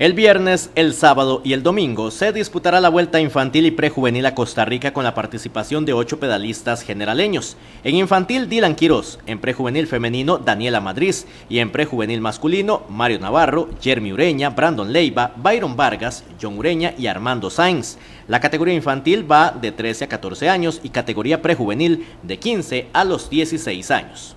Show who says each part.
Speaker 1: El viernes, el sábado y el domingo se disputará la Vuelta Infantil y Prejuvenil a Costa Rica con la participación de ocho pedalistas generaleños. En infantil, Dylan Quiroz, en prejuvenil femenino, Daniela Madrid y en prejuvenil masculino, Mario Navarro, Jeremy Ureña, Brandon Leiva, Byron Vargas, John Ureña y Armando Sainz. La categoría infantil va de 13 a 14 años y categoría prejuvenil de 15 a los 16 años.